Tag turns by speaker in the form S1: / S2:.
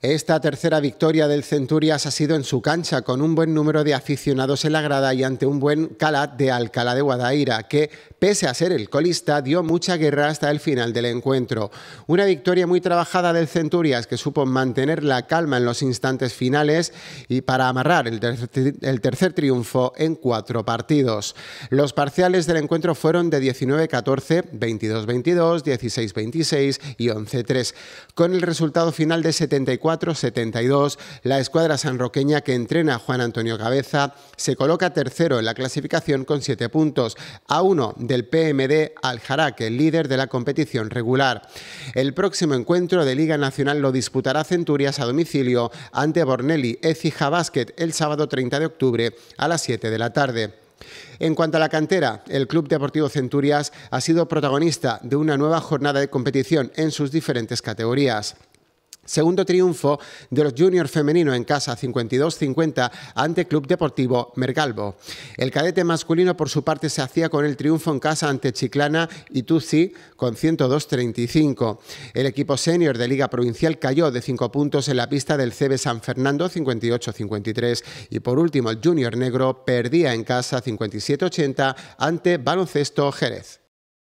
S1: Esta tercera victoria del Centurias ha sido en su cancha, con un buen número de aficionados en la grada y ante un buen Calat de Alcalá de Guadaira, que, pese a ser el colista, dio mucha guerra hasta el final del encuentro. Una victoria muy trabajada del Centurias, que supo mantener la calma en los instantes finales y para amarrar el, el tercer triunfo en cuatro partidos. Los parciales del encuentro fueron de 19-14, 22-22, 16-26 y 11-3, con el resultado final de 74 4.72. La escuadra sanroqueña que entrena Juan Antonio Cabeza se coloca tercero en la clasificación con siete puntos, a uno del PMD Aljaraque el líder de la competición regular. El próximo encuentro de Liga Nacional lo disputará Centurias a domicilio ante Bornelli Ecija Basket el sábado 30 de octubre a las 7 de la tarde. En cuanto a la cantera, el Club Deportivo Centurias ha sido protagonista de una nueva jornada de competición en sus diferentes categorías. Segundo triunfo de los juniors femeninos en casa 52-50 ante Club Deportivo Mergalbo. El cadete masculino por su parte se hacía con el triunfo en casa ante Chiclana y Tuzzi con 102-35. El equipo senior de Liga Provincial cayó de 5 puntos en la pista del CB San Fernando 58-53 y por último el junior negro perdía en casa 57-80 ante Baloncesto Jerez.